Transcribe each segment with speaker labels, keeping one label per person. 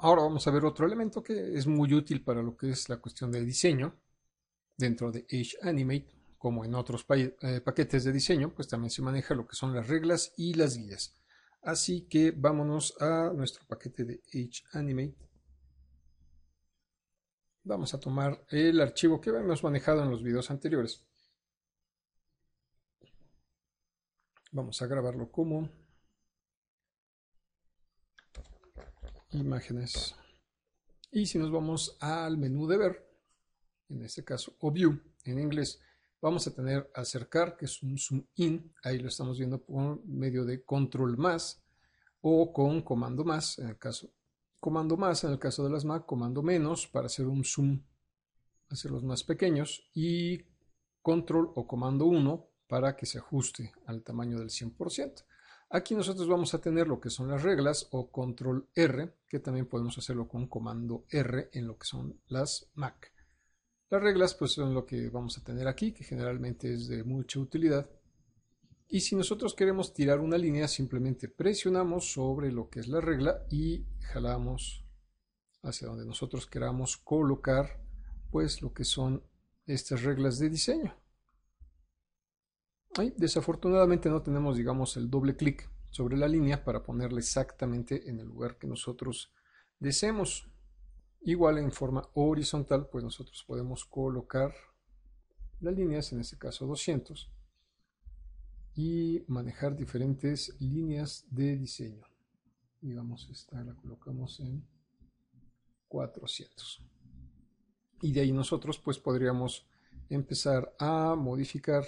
Speaker 1: Ahora vamos a ver otro elemento que es muy útil para lo que es la cuestión del diseño dentro de Edge Animate, como en otros eh, paquetes de diseño, pues también se maneja lo que son las reglas y las guías. Así que vámonos a nuestro paquete de Edge Animate. Vamos a tomar el archivo que hemos manejado en los videos anteriores. Vamos a grabarlo como imágenes. Y si nos vamos al menú de ver, en este caso, o view en inglés, vamos a tener acercar, que es un zoom in, ahí lo estamos viendo por medio de control más o con comando más, en el caso comando más, en el caso de las Mac, comando menos para hacer un zoom, hacerlos más pequeños y control o comando 1 para que se ajuste al tamaño del 100%. Aquí nosotros vamos a tener lo que son las reglas o control R, que también podemos hacerlo con comando R en lo que son las Mac. Las reglas pues son lo que vamos a tener aquí, que generalmente es de mucha utilidad. Y si nosotros queremos tirar una línea, simplemente presionamos sobre lo que es la regla y jalamos hacia donde nosotros queramos colocar pues lo que son estas reglas de diseño desafortunadamente no tenemos, digamos, el doble clic sobre la línea para ponerla exactamente en el lugar que nosotros deseemos. Igual en forma horizontal, pues nosotros podemos colocar las líneas, en este caso 200, y manejar diferentes líneas de diseño. Digamos, esta la colocamos en 400. Y de ahí nosotros pues podríamos empezar a modificar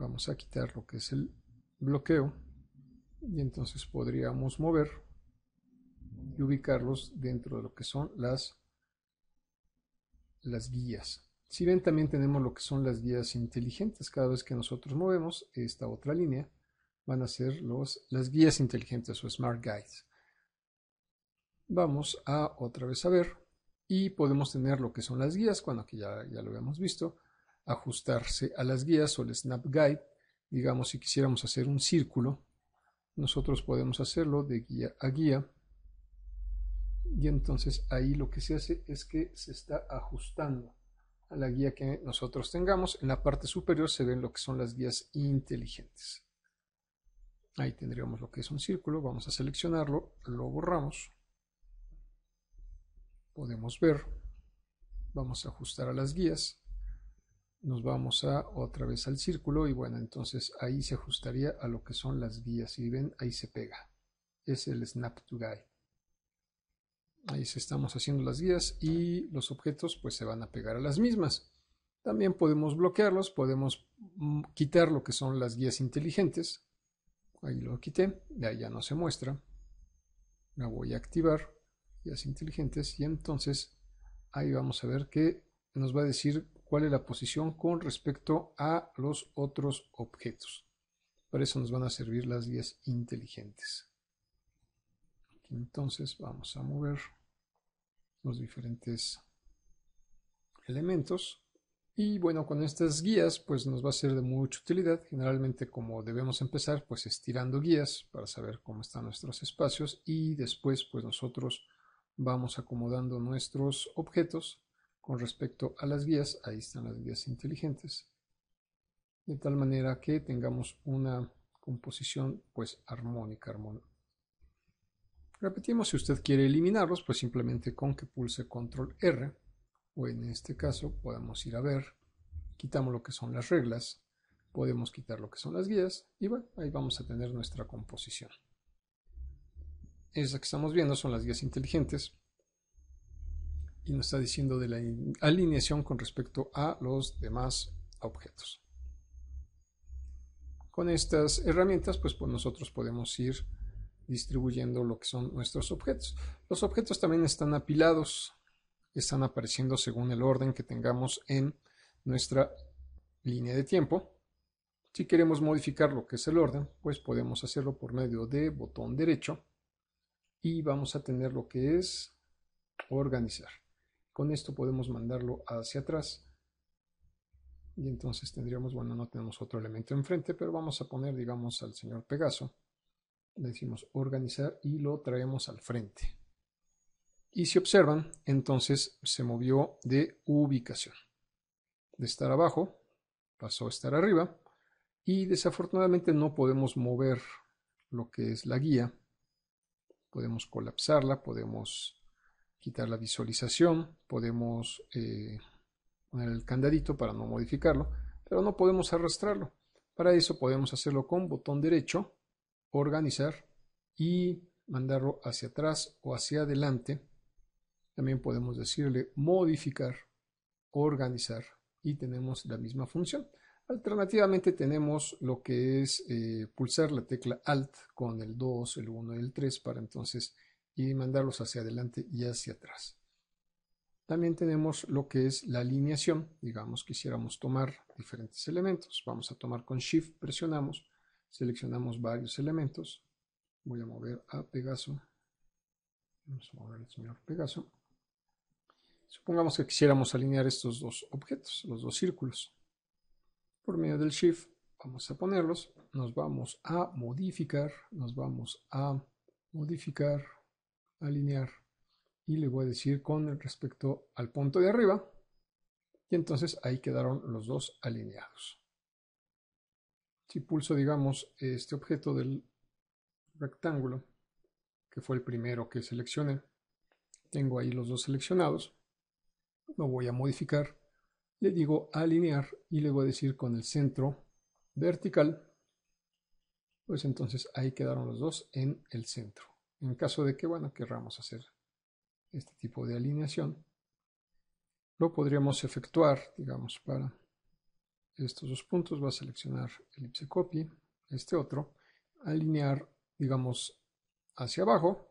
Speaker 1: vamos a quitar lo que es el bloqueo y entonces podríamos mover y ubicarlos dentro de lo que son las, las guías. Si ven también tenemos lo que son las guías inteligentes, cada vez que nosotros movemos esta otra línea van a ser las guías inteligentes o Smart Guides. Vamos a otra vez a ver y podemos tener lo que son las guías cuando aquí ya, ya lo habíamos visto ajustarse a las guías o el Snap Guide. Digamos, si quisiéramos hacer un círculo, nosotros podemos hacerlo de guía a guía. Y entonces ahí lo que se hace es que se está ajustando a la guía que nosotros tengamos. En la parte superior se ven lo que son las guías inteligentes. Ahí tendríamos lo que es un círculo. Vamos a seleccionarlo, lo borramos. Podemos ver. Vamos a ajustar a las guías nos vamos a otra vez al círculo y bueno, entonces ahí se ajustaría a lo que son las guías. Y ven, ahí se pega. Es el Snap to guy Ahí estamos haciendo las guías y los objetos pues se van a pegar a las mismas. También podemos bloquearlos, podemos mm, quitar lo que son las guías inteligentes. Ahí lo quité, ahí ya no se muestra. La voy a activar, guías inteligentes, y entonces ahí vamos a ver que nos va a decir cuál es la posición con respecto a los otros objetos. Para eso nos van a servir las guías inteligentes. Entonces vamos a mover los diferentes elementos. Y bueno, con estas guías pues nos va a ser de mucha utilidad. Generalmente como debemos empezar pues estirando guías para saber cómo están nuestros espacios y después pues nosotros vamos acomodando nuestros objetos con respecto a las guías, ahí están las guías inteligentes. De tal manera que tengamos una composición pues armónica, armónica. Repetimos, si usted quiere eliminarlos, pues simplemente con que pulse control R, o en este caso podemos ir a ver, quitamos lo que son las reglas, podemos quitar lo que son las guías, y bueno, ahí vamos a tener nuestra composición. Esas que estamos viendo son las guías inteligentes, nos está diciendo de la alineación con respecto a los demás objetos. Con estas herramientas, pues, pues nosotros podemos ir distribuyendo lo que son nuestros objetos. Los objetos también están apilados, están apareciendo según el orden que tengamos en nuestra línea de tiempo. Si queremos modificar lo que es el orden, pues podemos hacerlo por medio de botón derecho y vamos a tener lo que es organizar. Con esto podemos mandarlo hacia atrás. Y entonces tendríamos, bueno, no tenemos otro elemento enfrente, pero vamos a poner, digamos, al señor Pegaso. Le decimos organizar y lo traemos al frente. Y si observan, entonces se movió de ubicación. De estar abajo, pasó a estar arriba. Y desafortunadamente no podemos mover lo que es la guía. Podemos colapsarla, podemos quitar la visualización, podemos eh, poner el candadito para no modificarlo, pero no podemos arrastrarlo. Para eso podemos hacerlo con botón derecho, organizar y mandarlo hacia atrás o hacia adelante. También podemos decirle modificar, organizar y tenemos la misma función. Alternativamente tenemos lo que es eh, pulsar la tecla Alt con el 2, el 1 y el 3 para entonces y mandarlos hacia adelante y hacia atrás. También tenemos lo que es la alineación. Digamos, quisiéramos tomar diferentes elementos. Vamos a tomar con Shift, presionamos, seleccionamos varios elementos. Voy a mover a Pegaso. Vamos a mover al señor Pegaso. Supongamos que quisiéramos alinear estos dos objetos, los dos círculos. Por medio del Shift vamos a ponerlos. Nos vamos a modificar. Nos vamos a modificar alinear y le voy a decir con respecto al punto de arriba y entonces ahí quedaron los dos alineados. Si pulso digamos este objeto del rectángulo que fue el primero que seleccioné tengo ahí los dos seleccionados lo voy a modificar le digo alinear y le voy a decir con el centro vertical pues entonces ahí quedaron los dos en el centro en caso de que, bueno, querramos hacer este tipo de alineación, lo podríamos efectuar, digamos, para estos dos puntos. Va a seleccionar elipse copy, este otro, alinear, digamos, hacia abajo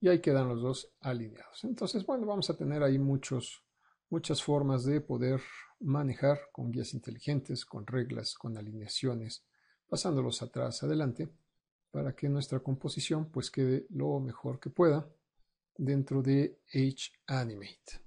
Speaker 1: y ahí quedan los dos alineados. Entonces, bueno, vamos a tener ahí muchos, muchas formas de poder manejar con guías inteligentes, con reglas, con alineaciones, pasándolos atrás, adelante para que nuestra composición pues quede lo mejor que pueda dentro de H Animate.